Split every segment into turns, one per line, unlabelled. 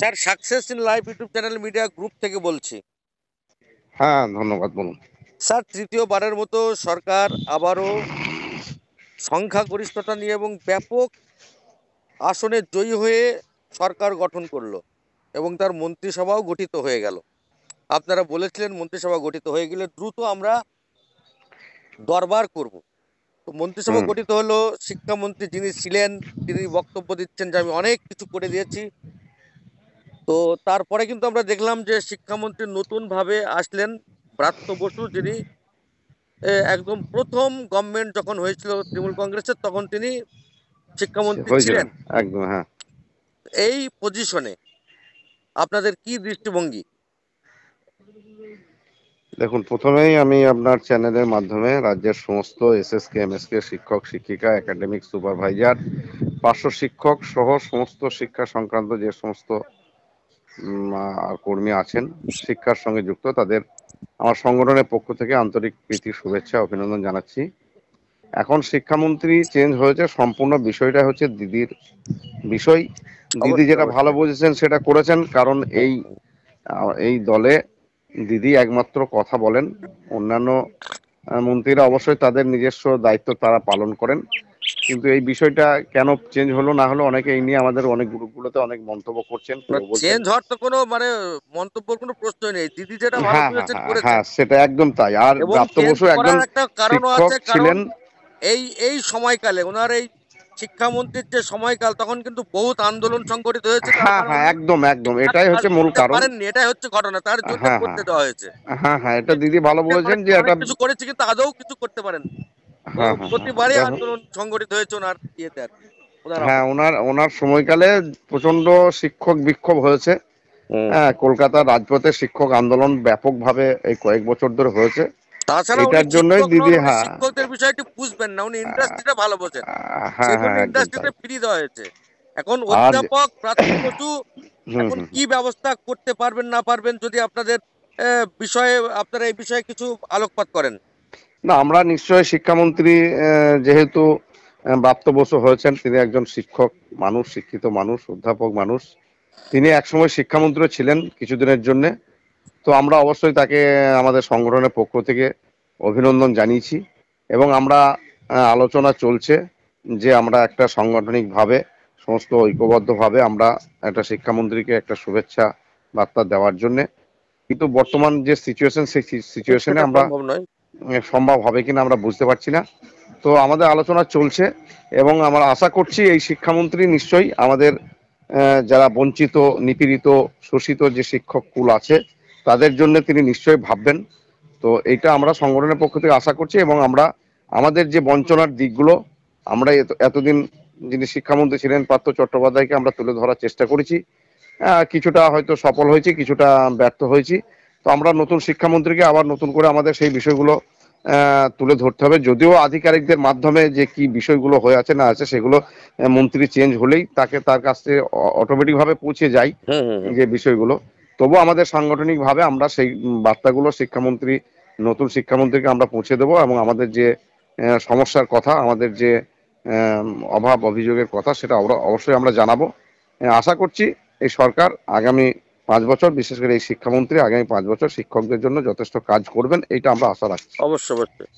Sir success in life YouTube channel media group থেকে বলছি
হ্যাঁ ধন্যবাদ বলুন
স্যার তৃতীয়বারের মতো সরকার আবারও সংখ্যাগরিষ্ঠতা নিয়ে এবং ব্যাপক আসনে জয়ী হয়ে সরকার গঠন করল এবং তার মন্ত্রিসভাও গঠিত হয়ে গেল আপনারা বলেছিলেন মন্ত্রিসভা গঠিত হয়ে গেলে দ্রুত আমরা দরবার করব তো মন্ত্রিসভা গঠিত হলো শিক্ষামন্ত্রী যিনি ছিলেন তিনি বক্তব্য দিচ্ছেন যে আমি অনেক কিছু করে দিয়েছি তো তারপরে কিন্তু আমরা দেখলাম যে শিক্ষামন্ত্রী নতুনভাবে আসলেন ব্রাত্য বসু যিনি একদম প্রথম গভর্নমেন্ট যখন হয়েছিল তৃণমূল কংগ্রেসের তখন তিনি শিক্ষামন্ত্রী ছিলেন একদম হ্যাঁ এই পজিশনে আপনাদের কি দৃষ্টিভঙ্গি
দেখুন প্রথমেই আমি আপনার চ্যানেলের মাধ্যমে রাজ্যের সমস্ত এসএসকে এমএসকে শিক্ষক শিক্ষিকা একাডেমিক সুপারভাইজার পার্শ্ব শিক্ষক সহ সমস্ত শিক্ষা সংক্রান্ত যে সমস্ত কর্মী আছেন শিক্ষার সঙ্গে যুক্ত তাদের আমার সংগঠনের পক্ষ থেকে আন্তরিক প্রীতি শুভেচ্ছা অভিনন্দন জানাচ্ছি এখন শিক্ষামন্ত্রী চেঞ্জ হয়েছে সম্পূর্ণ বিষয়টা হচ্ছে দিদির বিষয় দিদি যেটা ভালো বুঝেছেন সেটা করেছেন কারণ এই এই দলে দিদি একমাত্র কথা বলেন অন্যান্য মন্ত্রীরা অবশ্যই তাদের নিজস্ব দায়িত্ব তারা পালন করেন কিন্তু এই বিষয়টা কেন চেঞ্জ হলো না হলো অনেকে এই নিয়ে আমাদের অনেক গ্রুপগুলোতে অনেক মন্তব্য
করছেন চেঞ্জ মানে হওয়ার তো কোনো মানে মন্তব্যের কোনো প্রশ্ন নেই দিদি যেটা ভালো হ্যাঁ, হ্যাঁ, করেছেন হ্যাঁ
সেটা একদম তাই আর প্রাপ্তবয়স্ক একদম একটা কারণ আছে কারণ
এই এই সময়কালে ওনার এই শিক্ষামন্ত্রীর যে সময়কাল তখন কিন্তু বহুত আন্দোলন সংগঠিত হয়েছে হ্যাঁ হ্যাঁ
একদম একদম এটাই হচ্ছে মূল কারণ
এটাই হচ্ছে ঘটনা তার জন্য হ্যাঁ, করতে দেওয়া হয়েছে
হ্যাঁ হ্যাঁ এটা দিদি ভালো বলেছেন যে এটা কিছু
করেছে কিন্তু আদৌ কিছু করতে পারেন
হ্যাঁ, হ্যাঁ, হ্যাঁ। প্রতিবারই আন্দোলন
সংগঠিত হয়েছে ওনার ইয়েতে আর হ্যাঁ
ওনার ওনার সময়কালে প্রচন্ড শিক্ষক বিক্ষোভ হয়েছে হ্যাঁ কলকাতার রাজপথে শিক্ষক আন্দোলন ব্যাপকভাবে এই কয়েক বছর ধরে হয়েছে এটার জন্যই দিদি হ্যাঁ শিক্ষকদের
বিষয়টি বুঝবেন না উনি ইন্ডাস্ট্রিটা ভালো বোঝেন হ্যাঁ হ্যাঁ ইন্ডাস্ট্রিতে ফ্রি দেওয়া হয়েছে এখন অধ্যাপক প্রাথমিক বসু কি ব্যবস্থা করতে পারবেন না পারবেন যদি আপনাদের বিষয়ে আপনারা এই বিষয়ে কিছু আলোকপাত করেন না
আমরা নিশ্চয়ই শিক্ষামন্ত্রী যেহেতু প্রাপ্তবস্ত হয়েছেন তিনি একজন শিক্ষক মানুষ শিক্ষিত মানুষ অধ্যাপক মানুষ তিনি একসময় শিক্ষামন্ত্রী ছিলেন কিছুদিনের জন্য তো আমরা অবশ্যই তাকে আমাদের সংগঠনের পক্ষ থেকে অভিনন্দন জানিয়েছি এবং আমরা আলোচনা চলছে যে আমরা একটা সাংগঠনিকভাবে সমস্ত ঐক্যবদ্ধভাবে আমরা একটা শিক্ষামন্ত্রীকে একটা শুভেচ্ছা বার্তা দেওয়ার জন্য কিন্তু বর্তমান যে সিচুয়েশন সেই সিচুয়েশনে আমরা সম্ভব হবে কিনা আমরা বুঝতে পারছি না তো আমাদের আলোচনা চলছে এবং আমরা আশা করছি এই শিক্ষামন্ত্রী নিশ্চয়ই আমাদের যারা বঞ্চিত নিপীড়িত শোষিত যে শিক্ষক কুল আছে তাদের জন্য তিনি নিশ্চয়ই ভাববেন তো এটা আমরা সংগঠনের পক্ষ থেকে আশা করছি এবং আমরা আমাদের যে বঞ্চনার দিকগুলো আমরা এতদিন যিনি শিক্ষামন্ত্রী ছিলেন পার্থ চট্টোপাধ্যায়কে আমরা তুলে ধরার চেষ্টা করেছি কিছুটা হয়তো সফল হয়েছি কিছুটা ব্যর্থ হয়েছি তো আমরা নতুন শিক্ষামন্ত্রীকে আবার নতুন করে আমাদের সেই বিষয়গুলো তুলে ধরতে হবে যদিও আধিকারিকদের মাধ্যমে যে কি বিষয়গুলো হয়ে আছে না আছে সেগুলো মন্ত্রী চেঞ্জ হলেই তাকে তার থেকে অটোমেটিক ভাবে পৌঁছে যায় যে বিষয়গুলো তবু আমাদের সাংগঠনিক ভাবে আমরা সেই বার্তাগুলো শিক্ষামন্ত্রী নতুন শিক্ষামন্ত্রীকে আমরা পৌঁছে দেবো এবং আমাদের যে সমস্যার কথা আমাদের যে অভাব অভিযোগের কথা সেটা অবশ্যই আমরা জানাবো আশা করছি এই সরকার আগামী পাঁচ বছর বিশেষ করে এই শিক্ষামন্ত্রী আগামী পাঁচ বছর শিক্ষকদের জন্য যথেষ্ট কাজ করবেন এটা আমরা আশা রাখছি
অবশ্যই অবশ্যই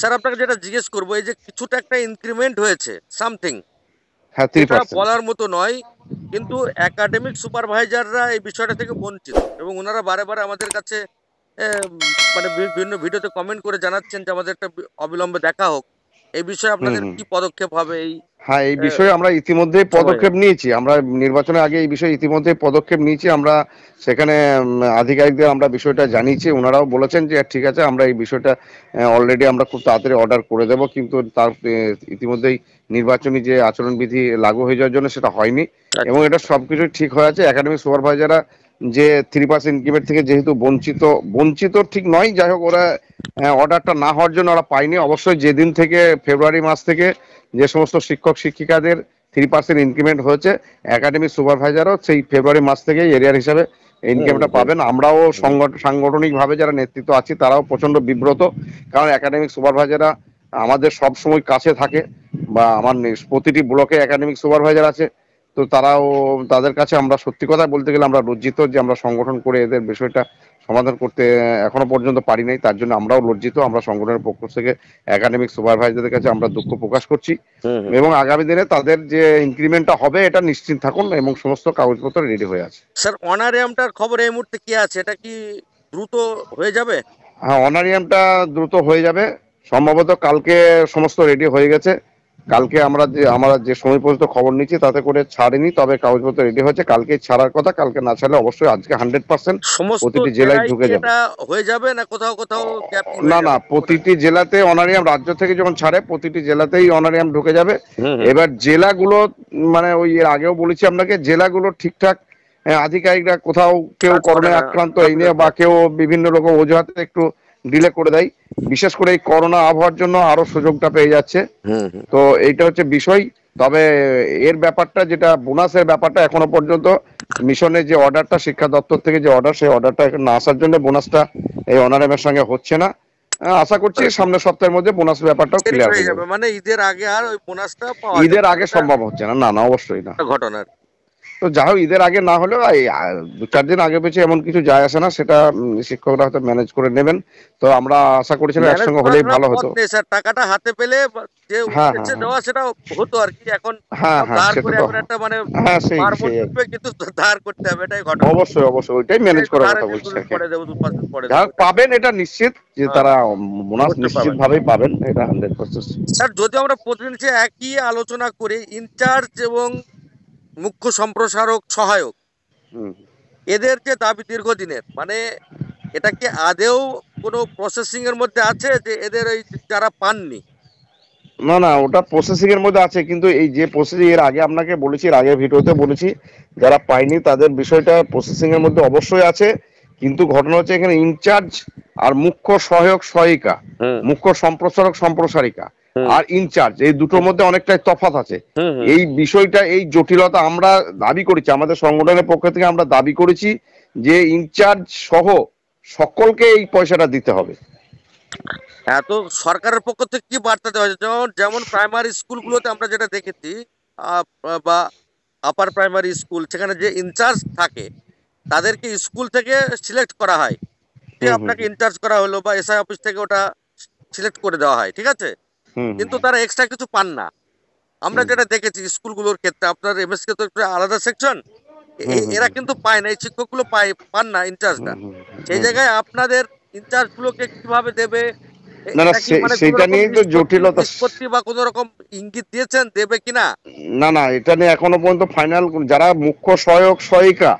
স্যার আপনাকে যেটা জিজ্ঞেস করবো এই যে কিছুটা একটা ইনক্রিমেন্ট হয়েছে সামথিং হ্যাঁ বলার মতো নয় কিন্তু একাডেমিক সুপারভাইজাররা এই বিষয়টা থেকে বঞ্চিত এবং ওনারা বারে বারে আমাদের কাছে মানে বিভিন্ন ভিডিওতে কমেন্ট করে জানাচ্ছেন যে আমাদের একটা অবিলম্বে দেখা হোক এই বিষয়ে আপনাদের কি পদক্ষেপ হবে এই
হ্যাঁ এই বিষয়ে আমরা ইতিমধ্যে পদক্ষেপ নিয়েছি আমরা নির্বাচনের আগে এই বিষয়ে ইতিমধ্যে পদক্ষেপ নিয়েছি আমরা সেখানে আধিকারিকদের আমরা বিষয়টা জানিয়েছি ওনারাও বলেছেন যে ঠিক আছে আমরা এই বিষয়টা অলরেডি আমরা খুব তাড়াতাড়ি অর্ডার করে দেব কিন্তু তার ইতিমধ্যেই নির্বাচনী যে আচরণবিধি লাগু হয়ে যাওয়ার জন্য সেটা হয়নি এবং এটা সবকিছু ঠিক হয়ে আছে একাডেমিক সুপারভাইজাররা যে থ্রি পার্সেন্ট ইনকিউবেট থেকে যেহেতু বঞ্চিত বঞ্চিত ঠিক নয় যাই হোক ওরা অর্ডারটা না হওয়ার জন্য ওরা পায়নি অবশ্যই যেদিন থেকে ফেব্রুয়ারি মাস থেকে যে সমস্ত শিক্ষক শিক্ষিকাদের থ্রি পার্সেন্ট ইনক্রিমেন্ট হয়েছে একাডেমিক সুপারভাইজারও সেই ফেব্রুয়ারি মাস থেকে এরিয়ার হিসাবে ইনকামটা পাবেন আমরাও সাংগঠনিকভাবে যারা নেতৃত্ব আছি তারাও প্রচন্ড বিব্রত কারণ একাডেমিক সুপারভাইজাররা আমাদের সব সময় কাছে থাকে বা আমার প্রতিটি ব্লকে একাডেমিক সুপারভাইজার আছে তো তারাও তাদের কাছে আমরা সত্যি কথা বলতে গেলে আমরা লজ্জিত যে আমরা সংগঠন করে এদের বিষয়টা সমাধান করতে এখনো পর্যন্ত পারি নাই তার জন্য আমরাও লজ্জিত আমরা সংগঠনের পক্ষ থেকে একাডেমিক সুপারভাইজারদের কাছে আমরা দুঃখ প্রকাশ করছি এবং আগামী দিনে তাদের যে ইনক্রিমেন্টটা হবে এটা নিশ্চিত থাকুন এবং সমস্ত কাগজপত্র রেডি হয়ে আছে
স্যার অনারিয়ামটার খবর এই মুহূর্তে কি আছে এটা কি দ্রুত হয়ে যাবে
হ্যাঁ অনারিয়ামটা দ্রুত হয়ে যাবে সম্ভবত কালকে সমস্ত রেডি হয়ে গেছে কালকে আমরা যে আমরা যে সময় পর্যন্ত খবর নিচ্ছি তাতে করে ছাড়েনি তবে কাগজপত্র রেডি হয়েছে কালকে ছাড়ার কথা কালকে না ছাড়লে অবশ্যই আজকে হান্ড্রেড পার্সেন্ট প্রতিটি জেলায় ঢুকে যাবে
হয়ে যাবে না কোথাও কোথাও
না না প্রতিটি জেলাতে অনারিয়াম রাজ্য থেকে যখন ছাড়ে প্রতিটি জেলাতেই অনারিয়াম ঢুকে যাবে এবার জেলাগুলো মানে ওই এর আগেও বলেছি আপনাকে জেলাগুলো ঠিকঠাক আধিকারিকরা কোথাও কেউ করোনায় আক্রান্ত এই নিয়ে বা কেউ বিভিন্ন রকম অজুহাতে একটু ডিলে করে দেয় বিশেষ করে এই করোনা আবহাওয়ার জন্য আরো সুযোগটা পেয়ে যাচ্ছে তো এইটা হচ্ছে বিষয় তবে এর ব্যাপারটা যেটা বোনাসের ব্যাপারটা এখনো পর্যন্ত মিশনের যে অর্ডারটা শিক্ষা দপ্তর থেকে যে অর্ডার সেই অর্ডারটা না আসার জন্য বোনাসটা এই অনারেমের সঙ্গে হচ্ছে না আশা করছি আচ্ছা। সামনের সপ্তাহের মধ্যে বোনাস ব্যাপারটাও ক্লিয়ার হয়ে যাবে
মানে ঈদের আগে আর ওই বোনাসটা ঈদের আগে
সম্ভব হচ্ছে না না না
অবশ্যই না ঘটনার
তো যা হোক ঈদের আগে না হলেও দু চার দিন আগে পেছে এমন কিছু যায় আসে না সেটা শিক্ষকরা হয়তো ম্যানেজ করে নেবেন তো আমরা আশা করেছিলাম একসঙ্গে হলেই ভালো হতো
স্যার টাকাটা হাতে পেলে যে হ্যাঁ, হ্যাঁ, হ্যাঁ। নেওয়া সেটা হতো আর কি এখন ধার করে এখন একটা মানে হ্যাঁ সেই কিন্তু
ধার করতে হবে এটাই ঘটনা অবশ্যই অবশ্যই ওইটাই ম্যানেজ করার কথা বলছি ধার পাবেন এটা নিশ্চিত যে তারা বোনাস নিশ্চিত ভাবেই পাবেন
এটা হান্ড্রেড স্যার যদি আমরা প্রতিদিন একই আলোচনা করি ইনচার্জ এবং মুখ্য সম্প্রসারক সহায়ক এদের যে দাবি দীর্ঘদিনের মানে এটা কি আদেও কোনো প্রসেসিং এর মধ্যে আছে যে এদের ওই যারা পাননি
না না ওটা প্রসেসিং এর মধ্যে আছে কিন্তু এই যে প্রসেসিং এর আগে আপনাকে বলেছি এর আগে ভিডিওতে বলেছি যারা পায়নি তাদের বিষয়টা প্রসেসিং এর মধ্যে অবশ্যই আছে কিন্তু ঘটনা হচ্ছে এখানে ইনচার্জ আর মুখ্য সহায়ক সহায়িকা মুখ্য সম্প্রসারক সম্প্রসারিকা আর ইনচার্জ এই দুটোর মধ্যে অনেকটাই তফাৎ আছে এই বিষয়টা এই জটিলতা আমরা দাবি করেছি আমাদের সংগঠনের পক্ষ থেকে আমরা দাবি করেছি যে ইনচার্জ সহ সকলকে এই পয়সাটা দিতে হবে
হ্যাঁ সরকারের পক্ষ থেকে কি বার্তা দেওয়া হয়েছে যেমন যেমন প্রাইমারি স্কুলগুলোতে আমরা যেটা দেখেছি বা আপার প্রাইমারি স্কুল সেখানে যে ইনচার্জ থাকে তাদেরকে স্কুল থেকে সিলেক্ট করা হয় আপনাকে ইনচার্জ করা হলো বা এসআই অফিস থেকে ওটা সিলেক্ট করে দেওয়া হয় ঠিক আছে কিন্তু তারা এক্সট্রা কিছু পান না আমরা যেটা দেখেছি স্কুলগুলোর ক্ষেত্রে আপনার কে তো আলাদা সেকশন এরা কিন্তু পায় না এই শিক্ষকগুলো পায় পান না ইনচার্জটা সেই জায়গায় আপনাদের ইনচার্জগুলোকে কিভাবে দেবে মানে নিয়ে জটিলতা রকম ইঙ্গিত দিয়েছেন দেবে কিনা
না না এটা নিয়ে এখনো পর্যন্ত ফাইনাল যারা মুখ্য সহায়ক সহায়িকা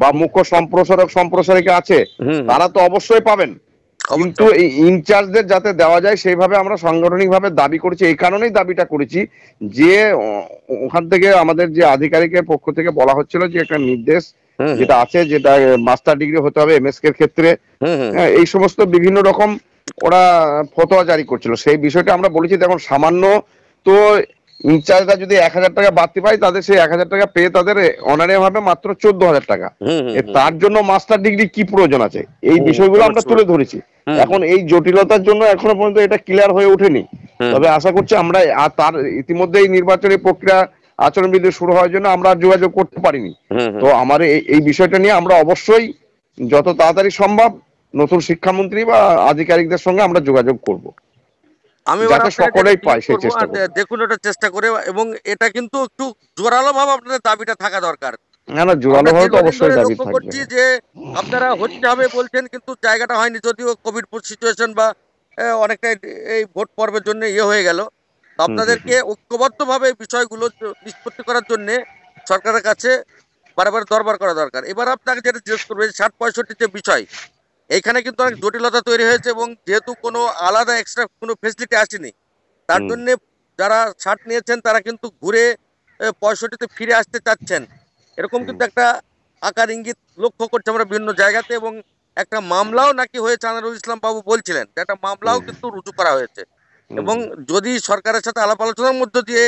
বা মুখ্য সম্প্রসারক সম্প্রসারিকা আছে তারা তো অবশ্যই পাবেন কিন্তু এই ইনচার্জদের যাতে দেওয়া যায় সেইভাবে আমরা সাংগঠনিক ভাবে দাবি করেছি এই কারণেই দাবিটা করেছি যে ওখান থেকে আমাদের যে আধিকারিকের পক্ষ থেকে বলা হচ্ছিল যে একটা নির্দেশ যেটা আছে যেটা মাস্টার ডিগ্রি হতে হবে এমএসকে এর ক্ষেত্রে হ্যাঁ, এই সমস্ত বিভিন্ন রকম ওরা ফতোয়া জারি করছিল সেই বিষয়টা আমরা বলেছি দেখুন সামান্য তো ইনচার্জরা যদি এক হাজার টাকা বাড়তি পায় তাদের সেই এক হাজার টাকা পেয়ে তাদের অনারে হবে মাত্র চোদ্দ হাজার টাকা তার জন্য মাস্টার ডিগ্রি কি প্রয়োজন আছে এই বিষয়গুলো আমরা তুলে ধরেছি এখন এই জটিলতার জন্য এখনো পর্যন্ত এটা ক্লিয়ার হয়ে ওঠেনি তবে আশা করছি আমরা তার ইতিমধ্যে এই নির্বাচনী প্রক্রিয়া আচরণবিধি শুরু হওয়ার জন্য আমরা যোগাযোগ করতে পারিনি তো আমার এই বিষয়টা নিয়ে আমরা অবশ্যই যত তাড়াতাড়ি সম্ভব নতুন শিক্ষামন্ত্রী বা আধিকারিকদের সঙ্গে আমরা যোগাযোগ করব আমি সকলেই সেই চেষ্টা
দেখুন চেষ্টা করে এবং এটা কিন্তু একটু জোরালো ভাবে আপনাদের দাবিটা থাকা দরকার
না না জোরালো ভাবে তো অবশ্যই দাবি থাকবে
যে আপনারা হচ্ছে হবে বলছেন কিন্তু জায়গাটা হয়নি যদিও কোভিড সিচুয়েশন বা অনেকটাই এই ভোট পর্বের জন্য ইয়ে হয়ে গেল আপনাদেরকে ঐক্যবদ্ধভাবে বিষয়গুলো নিষ্পত্তি করার জন্য সরকারের কাছে বারবার দরবার করা দরকার এবার আপনাকে যেটা জিজ্ঞেস করবে ষাট পঁয়ষট্টি যে বিষয় এখানে কিন্তু অনেক জটিলতা তৈরি হয়েছে এবং যেহেতু কোনো আলাদা এক্সট্রা কোনো ফেসিলিটি আসেনি তার জন্য যারা শার্ট নিয়েছেন তারা কিন্তু ঘুরে পঁয়ষট্টিতে ফিরে আসতে চাচ্ছেন এরকম কিন্তু একটা আকার ইঙ্গিত লক্ষ্য করছে আমরা বিভিন্ন জায়গাতে এবং একটা মামলাও নাকি হয়েছে আনারুল ইসলাম বাবু বলছিলেন একটা মামলাও কিন্তু রুজু করা হয়েছে এবং যদি সরকারের সাথে আলাপ আলোচনার মধ্য দিয়ে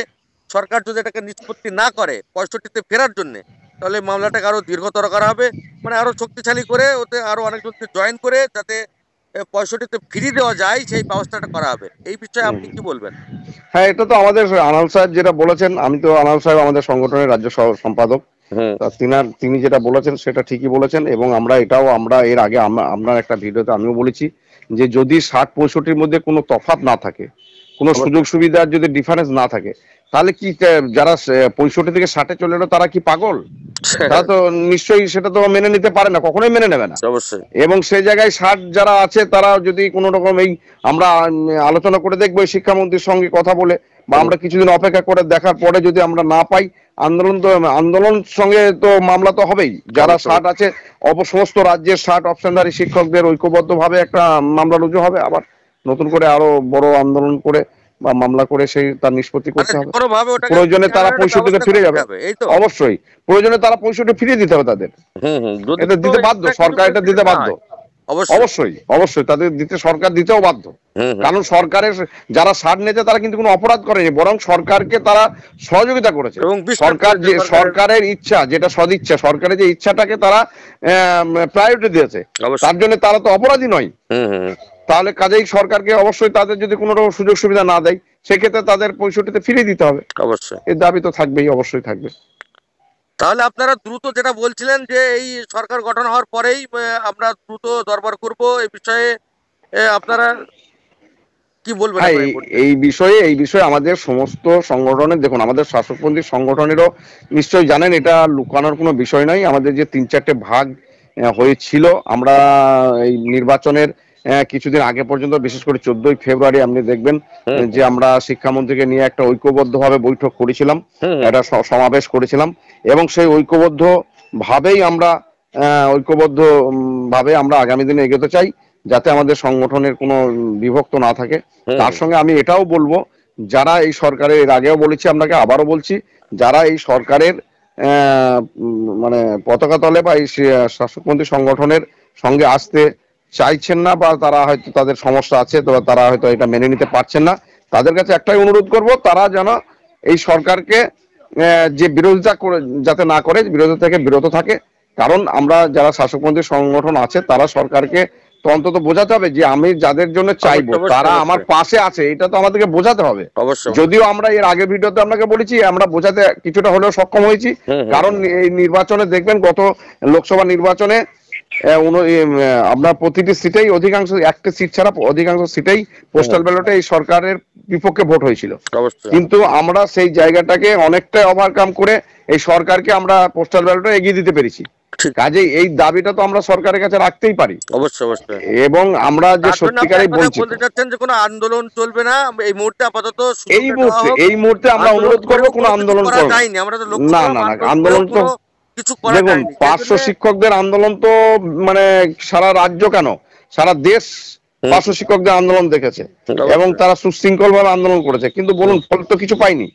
সরকার যদি এটাকে নিষ্পত্তি না করে পঁয়ষট্টিতে ফেরার জন্যে তাহলে মামলাটাকে আরও দীর্ঘতর করা হবে মানে আরও শক্তিশালী করে ওতে আরও অনেকজনকে জয়েন করে যাতে পঁয়ষট্টিতে ফিরিয়ে দেওয়া যায় সেই ব্যবস্থাটা করা হবে এই বিষয়ে আপনি কি বলবেন
হ্যাঁ এটা তো আমাদের আনাল সাহেব যেটা বলেছেন আমি তো আনাল সাহেব আমাদের সংগঠনের রাজ্য সম্পাদক তিনি যেটা বলেছেন সেটা ঠিকই বলেছেন এবং আমরা এটাও আমরা এর আগে আমরা একটা ভিডিওতে আমিও বলেছি যে যদি ষাট পঁয়ষট্টির মধ্যে কোনো তফাত না থাকে কোনো সুযোগ সুবিধার যদি ডিফারেন্স না থাকে তাহলে কি যারা পঁয়ষট্টি থেকে ষাটে চলে এলো তারা কি পাগল হ্যাঁ। তারা তো নিশ্চয়ই সেটা তো মেনে নিতে পারে না কখনোই মেনে নেবে না এবং সেই জায়গায় ষাট যারা আছে তারা যদি কোনো রকম এই আমরা আলোচনা করে দেখবো শিক্ষামন্ত্রীর সঙ্গে কথা বলে বা আমরা কিছুদিন অপেক্ষা করে দেখার পরে যদি আমরা না পাই আন্দোলন তো আন্দোলন সঙ্গে তো মামলা তো হবেই যারা ষাট আছে সমস্ত রাজ্যের ষাট অপশনধারী শিক্ষকদের ঐক্যবদ্ধভাবে একটা মামলা রুজু হবে আবার নতুন করে আরো বড় আন্দোলন করে বা মামলা করে সেই তার নিষ্পত্তি করতে হবে
প্রয়োজনে তারা পঁয়ষট্টিতে ফিরে যাবে
অবশ্যই প্রয়োজনে তারা পঁয়ষট্টি ফিরিয়ে দিতে হবে তাদের
এটা দিতে বাধ্য সরকার এটা দিতে বাধ্য
অবশ্যই অবশ্যই তাদের দিতে সরকার দিতেও বাধ্য কারণ সরকারের যারা সার নিয়েছে তারা কিন্তু কোনো অপরাধ করেনি বরং সরকারকে তারা সহযোগিতা করেছে সরকার যে সরকারের ইচ্ছা যেটা সদিচ্ছা সরকারের যে ইচ্ছাটাকে তারা প্রায়োরিটি দিয়েছে তার জন্য তারা তো অপরাধী নয় তাহলে কাজেই সরকারকে অবশ্যই তাদের যদি কোনো রকম সুযোগ সুবিধা না দেয় সেক্ষেত্রে তাদের পঁয়ষট্টিতে ফিরিয়ে দিতে হবে অবশ্যই এর দাবি তো থাকবেই অবশ্যই থাকবে
তাহলে আপনারা দ্রুত যেটা বলছিলেন যে এই সরকার গঠন হওয়ার পরেই আমরা দ্রুত দরবার করব এই বিষয়ে আপনারা কি বলবেন
এই বিষয়ে এই বিষয়ে আমাদের সমস্ত সংগঠনের দেখুন আমাদের শাসকপন্থী সংগঠনেরও নিশ্চয়ই জানেন এটা লুকানোর কোনো বিষয় নাই আমাদের যে তিন চারটে ভাগ হয়েছিল আমরা এই নির্বাচনের কিছুদিন আগে পর্যন্ত বিশেষ করে চোদ্দই ফেব্রুয়ারি আপনি দেখবেন যে আমরা শিক্ষামন্ত্রীকে নিয়ে একটা ঐক্যবদ্ধভাবে বৈঠক করেছিলাম একটা সমাবেশ করেছিলাম এবং সেই ঐক্যবদ্ধ ভাবেই আমরা ঐক্যবদ্ধ ভাবে আমরা আগামী দিনে এগোতে চাই যাতে আমাদের সংগঠনের কোনো বিভক্ত না থাকে তার সঙ্গে আমি এটাও বলবো যারা এই সরকারের এর আগেও বলেছি আপনাকে আবারও বলছি যারা এই সরকারের মানে পতাকা তলে বা এই শাসকমন্ত্রী সংগঠনের সঙ্গে আসতে চাইছেন না বা তারা হয়তো তাদের সমস্যা আছে তো তারা হয়তো এটা মেনে নিতে পারছেন না তাদের কাছে একটাই অনুরোধ করব তারা যেন এই সরকারকে যে বিরোধিতা করে যাতে না করে বিরোধিতা থেকে বিরত থাকে কারণ আমরা যারা শাসকপন্থী সংগঠন আছে তারা সরকারকে তো অন্তত বোঝাতে হবে যে আমি যাদের জন্য চাইবো তারা আমার পাশে আছে এটা তো আমাদেরকে বোঝাতে হবে যদিও আমরা এর আগে ভিডিওতে আপনাকে বলেছি আমরা বোঝাতে কিছুটা হলেও সক্ষম হয়েছি কারণ এই নির্বাচনে দেখবেন গত লোকসভা নির্বাচনে আপনার প্রতিটি সিটেই অধিকাংশ একটা সিট ছাড়া অধিকাংশ সিটেই পোস্টাল ব্যালটে এই সরকারের বিপক্ষে ভোট হয়েছিল কিন্তু আমরা সেই জায়গাটাকে অনেকটা ওভারকাম করে এই সরকারকে আমরা পোস্টাল ব্যালটে এগিয়ে দিতে পেরেছি কাজে এই দাবিটা তো আমরা সরকারের কাছে রাখতেই পারি অবশ্যই অবশ্যই এবং আমরা যে সত্যিকারই বলছি বলতে
চাচ্ছেন যে কোনো আন্দোলন চলবে না এই মুহূর্তে আপাতত এই মুহূর্তে এই মুহূর্তে আমরা অনুরোধ করব কোনো আন্দোলন করব না
না না আন্দোলন তো কিছু দেখুন পার্শ্ব শিক্ষকদের আন্দোলন তো মানে সারা রাজ্য কেন সারা দেশ পার্শ্ব শিক্ষকদের আন্দোলন দেখেছে এবং তারা সুশৃঙ্খল ভাবে আন্দোলন করেছে কিন্তু বলুন ফল তো কিছু পাইনি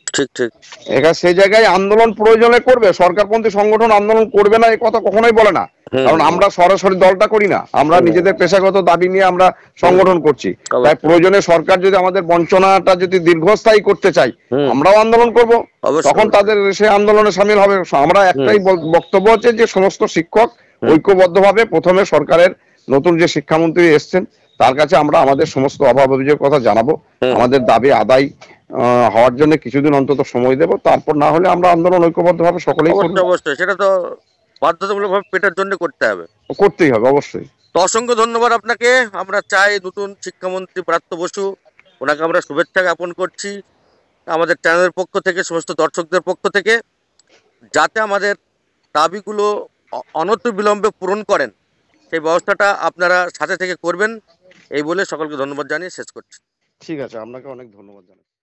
এখানে সেই জায়গায় আন্দোলন প্রয়োজনে করবে সরকারপন্থী সংগঠন আন্দোলন করবে না এ কথা কখনোই বলে না কারণ আমরা সরাসরি দলটা করি না আমরা নিজেদের পেশাগত দাবি নিয়ে আমরা সংগঠন করছি তাই প্রয়োজনে সরকার যদি আমাদের বঞ্চনাটা যদি দীর্ঘস্থায়ী করতে চাই আমরাও আন্দোলন করব তখন তাদের সে আন্দোলনে সামিল হবে আমরা একটাই বক্তব্য হচ্ছে যে সমস্ত শিক্ষক ঐক্যবদ্ধভাবে প্রথমে সরকারের নতুন যে শিক্ষামন্ত্রী এসছেন তার কাছে আমরা আমাদের সমস্ত অভাব অভিযোগের কথা জানাবো আমাদের দাবি আদায় হওয়ার জন্য কিছুদিন অন্তত সময় দেব তারপর না হলে আমরা আন্দোলন ঐক্যবদ্ধভাবে সকলেই
অবশ্যই সেটা তো বাধ্যতামূলকভাবে পেটার জন্য করতে হবে
করতেই হবে অবশ্যই
তো অসংখ্য ধন্যবাদ আপনাকে আমরা চাই নতুন শিক্ষামন্ত্রী প্রাপ্ত বসু ওনাকে আমরা শুভেচ্ছা জ্ঞাপন করছি আমাদের চ্যানেলের পক্ষ থেকে সমস্ত দর্শকদের পক্ষ থেকে যাতে আমাদের দাবিগুলো অনতি বিলম্বে পূরণ করেন সেই ব্যবস্থাটা আপনারা সাথে থেকে করবেন এই বলে সকলকে ধন্যবাদ জানিয়ে শেষ করছি ঠিক আছে আপনাকে অনেক ধন্যবাদ জানাই